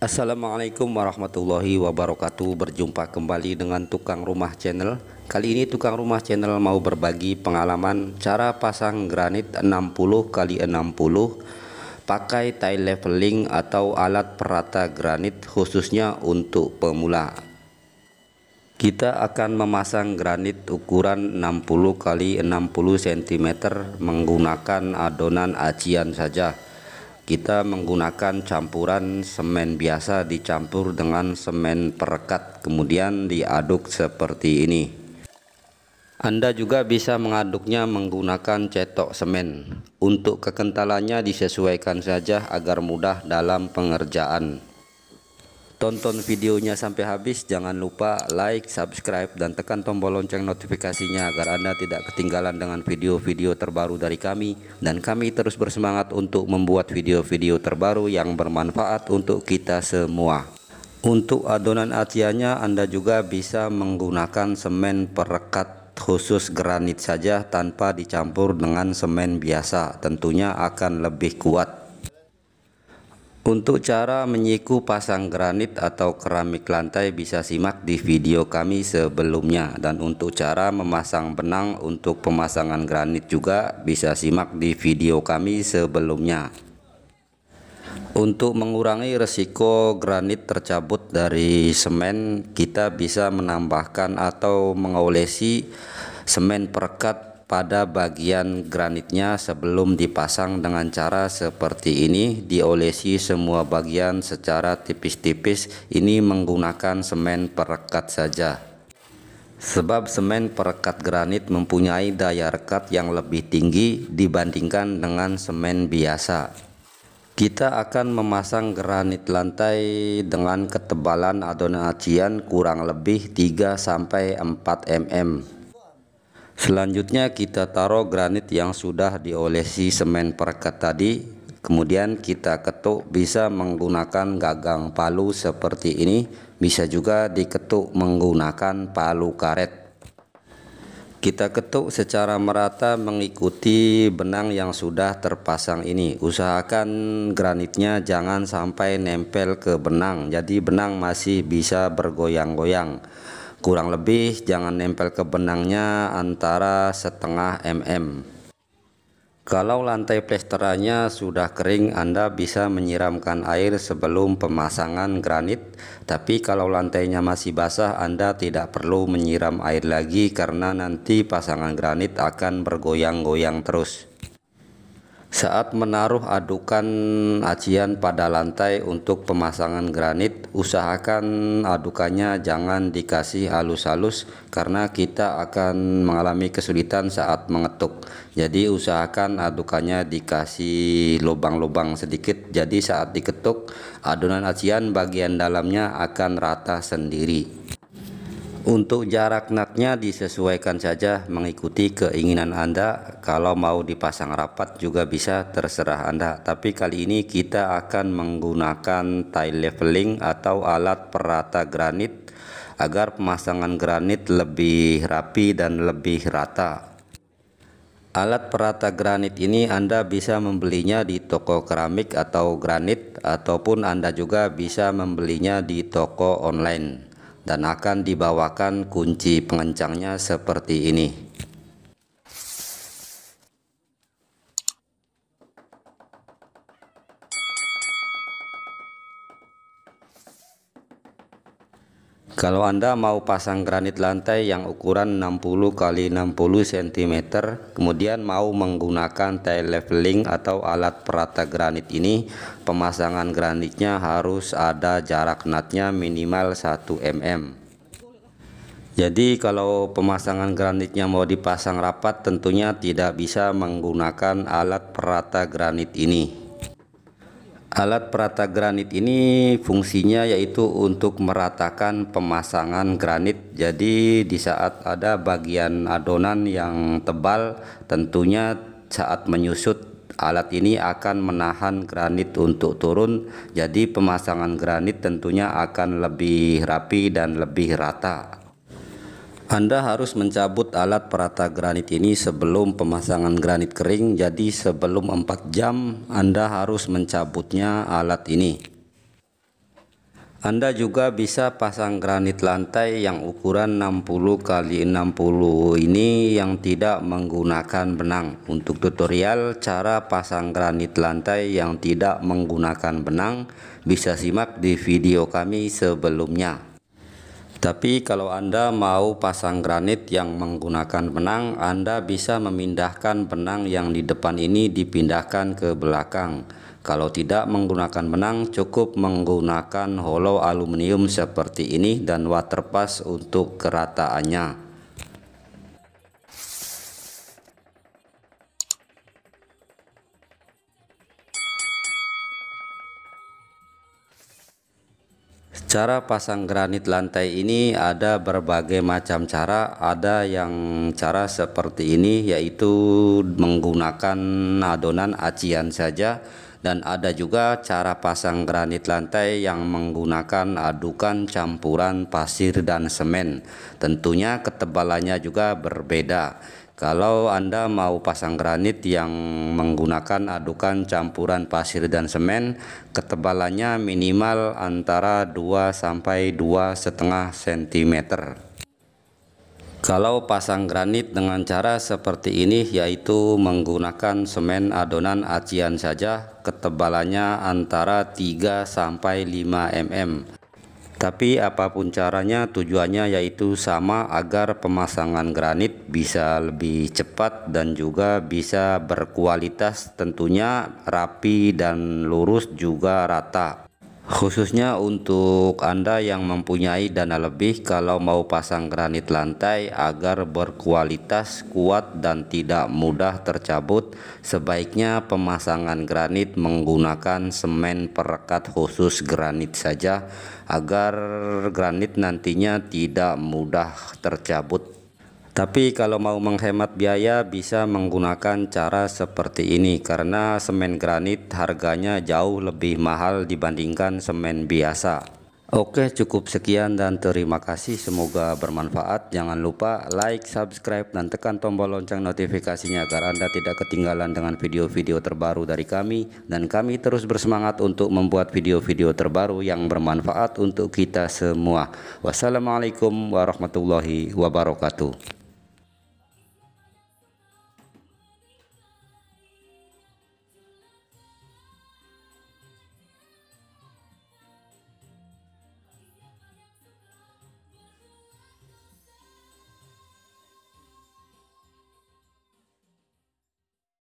Assalamualaikum warahmatullahi wabarakatuh Berjumpa kembali dengan Tukang Rumah Channel Kali ini Tukang Rumah Channel mau berbagi pengalaman Cara pasang granit 60x60 Pakai tile leveling atau alat perata granit khususnya untuk pemula kita akan memasang granit ukuran 60 x 60 cm menggunakan adonan acian saja kita menggunakan campuran semen biasa dicampur dengan semen perekat kemudian diaduk seperti ini Anda juga bisa mengaduknya menggunakan cetok semen untuk kekentalannya disesuaikan saja agar mudah dalam pengerjaan Tonton videonya sampai habis, jangan lupa like, subscribe, dan tekan tombol lonceng notifikasinya agar Anda tidak ketinggalan dengan video-video terbaru dari kami. Dan kami terus bersemangat untuk membuat video-video terbaru yang bermanfaat untuk kita semua. Untuk adonan acianya Anda juga bisa menggunakan semen perekat khusus granit saja tanpa dicampur dengan semen biasa tentunya akan lebih kuat untuk cara menyiku pasang granit atau keramik lantai bisa simak di video kami sebelumnya dan untuk cara memasang benang untuk pemasangan granit juga bisa simak di video kami sebelumnya. Untuk mengurangi resiko granit tercabut dari semen, kita bisa menambahkan atau mengolesi semen perekat pada bagian granitnya sebelum dipasang dengan cara seperti ini diolesi semua bagian secara tipis-tipis ini menggunakan semen perekat saja sebab semen perekat granit mempunyai daya rekat yang lebih tinggi dibandingkan dengan semen biasa kita akan memasang granit lantai dengan ketebalan adonan acian kurang lebih 3-4 mm Selanjutnya kita taruh granit yang sudah diolesi semen perkat tadi Kemudian kita ketuk bisa menggunakan gagang palu seperti ini Bisa juga diketuk menggunakan palu karet Kita ketuk secara merata mengikuti benang yang sudah terpasang ini Usahakan granitnya jangan sampai nempel ke benang Jadi benang masih bisa bergoyang-goyang kurang lebih jangan nempel ke benangnya antara setengah mm kalau lantai plesterannya sudah kering Anda bisa menyiramkan air sebelum pemasangan granit tapi kalau lantainya masih basah Anda tidak perlu menyiram air lagi karena nanti pasangan granit akan bergoyang-goyang terus saat menaruh adukan acian pada lantai untuk pemasangan granit, usahakan adukannya jangan dikasih halus-halus karena kita akan mengalami kesulitan saat mengetuk. Jadi usahakan adukannya dikasih lubang-lubang sedikit, jadi saat diketuk adonan acian bagian dalamnya akan rata sendiri. Untuk jarak natnya disesuaikan saja mengikuti keinginan Anda Kalau mau dipasang rapat juga bisa terserah Anda Tapi kali ini kita akan menggunakan tile leveling atau alat perata granit Agar pemasangan granit lebih rapi dan lebih rata Alat perata granit ini Anda bisa membelinya di toko keramik atau granit Ataupun Anda juga bisa membelinya di toko online dan akan dibawakan kunci pengencangnya seperti ini. Kalau Anda mau pasang granit lantai yang ukuran 60 x 60 cm, kemudian mau menggunakan tile leveling atau alat perata granit ini, pemasangan granitnya harus ada jarak natnya minimal 1 mm. Jadi kalau pemasangan granitnya mau dipasang rapat tentunya tidak bisa menggunakan alat perata granit ini. Alat perata granit ini fungsinya yaitu untuk meratakan pemasangan granit. Jadi di saat ada bagian adonan yang tebal, tentunya saat menyusut alat ini akan menahan granit untuk turun. Jadi pemasangan granit tentunya akan lebih rapi dan lebih rata. Anda harus mencabut alat perata granit ini sebelum pemasangan granit kering jadi sebelum 4 jam Anda harus mencabutnya alat ini Anda juga bisa pasang granit lantai yang ukuran 60 kali 60 ini yang tidak menggunakan benang untuk tutorial cara pasang granit lantai yang tidak menggunakan benang bisa simak di video kami sebelumnya tapi kalau Anda mau pasang granit yang menggunakan benang, Anda bisa memindahkan benang yang di depan ini dipindahkan ke belakang. Kalau tidak menggunakan benang, cukup menggunakan hollow aluminium seperti ini dan waterpass untuk kerataannya. Cara pasang granit lantai ini ada berbagai macam cara. Ada yang cara seperti ini yaitu menggunakan adonan acian saja dan ada juga cara pasang granit lantai yang menggunakan adukan campuran pasir dan semen. Tentunya ketebalannya juga berbeda. Kalau Anda mau pasang granit yang menggunakan adukan campuran pasir dan semen, ketebalannya minimal antara 2 sampai 2,5 cm. Kalau pasang granit dengan cara seperti ini yaitu menggunakan semen adonan acian saja, ketebalannya antara 3 sampai 5 mm. Tapi apapun caranya tujuannya yaitu sama agar pemasangan granit bisa lebih cepat dan juga bisa berkualitas tentunya rapi dan lurus juga rata khususnya untuk Anda yang mempunyai dana lebih kalau mau pasang granit lantai agar berkualitas kuat dan tidak mudah tercabut sebaiknya pemasangan granit menggunakan semen perekat khusus granit saja agar granit nantinya tidak mudah tercabut tapi kalau mau menghemat biaya bisa menggunakan cara seperti ini karena semen granit harganya jauh lebih mahal dibandingkan semen biasa. Oke cukup sekian dan terima kasih semoga bermanfaat. Jangan lupa like, subscribe dan tekan tombol lonceng notifikasinya agar Anda tidak ketinggalan dengan video-video terbaru dari kami dan kami terus bersemangat untuk membuat video-video terbaru yang bermanfaat untuk kita semua. Wassalamualaikum warahmatullahi wabarakatuh.